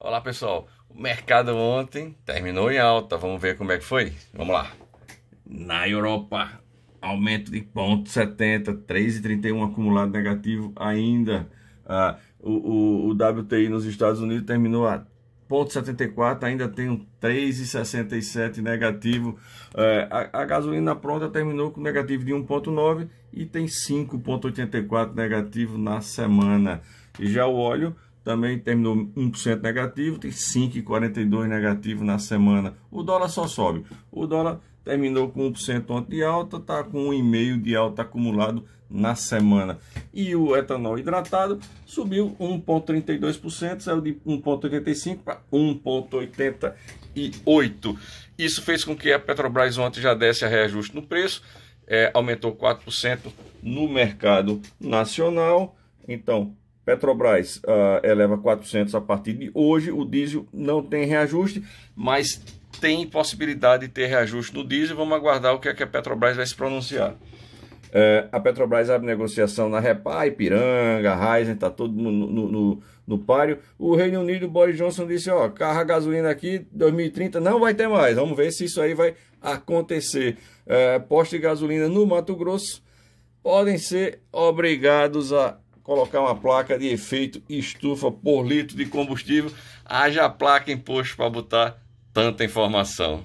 Olá pessoal, o mercado ontem terminou em alta, vamos ver como é que foi? Vamos lá. Na Europa, aumento de 0,70, 3,31 acumulado negativo ainda. Ah, o, o, o, WTI nos Estados Unidos terminou a 0,74, ainda tem um 3,67 negativo. É, a, a gasolina pronta terminou com negativo de 1,9 e tem 5,84 negativo na semana. E já o óleo também terminou 1% negativo, tem 5,42 negativo na semana. O dólar só sobe. O dólar terminou com 1% ontem de alta, está com 1,5% de alta acumulado na semana. E o etanol hidratado subiu 1,32%, saiu de 1,85% para 1,88%. Isso fez com que a Petrobras ontem já desse a reajuste no preço, é, aumentou 4% no mercado nacional. Então, Petrobras uh, eleva 400 a partir de hoje. O diesel não tem reajuste, mas tem possibilidade de ter reajuste no diesel. Vamos aguardar o que, é que a Petrobras vai se pronunciar. É, a Petrobras abre negociação na Repar, Ipiranga, Ryzen, está todo no, no, no, no páreo. O Reino Unido, Boris Johnson disse, ó, carra gasolina aqui, 2030 não vai ter mais. Vamos ver se isso aí vai acontecer. É, poste de gasolina no Mato Grosso podem ser obrigados a colocar uma placa de efeito estufa por litro de combustível, haja placa imposto para botar tanta informação.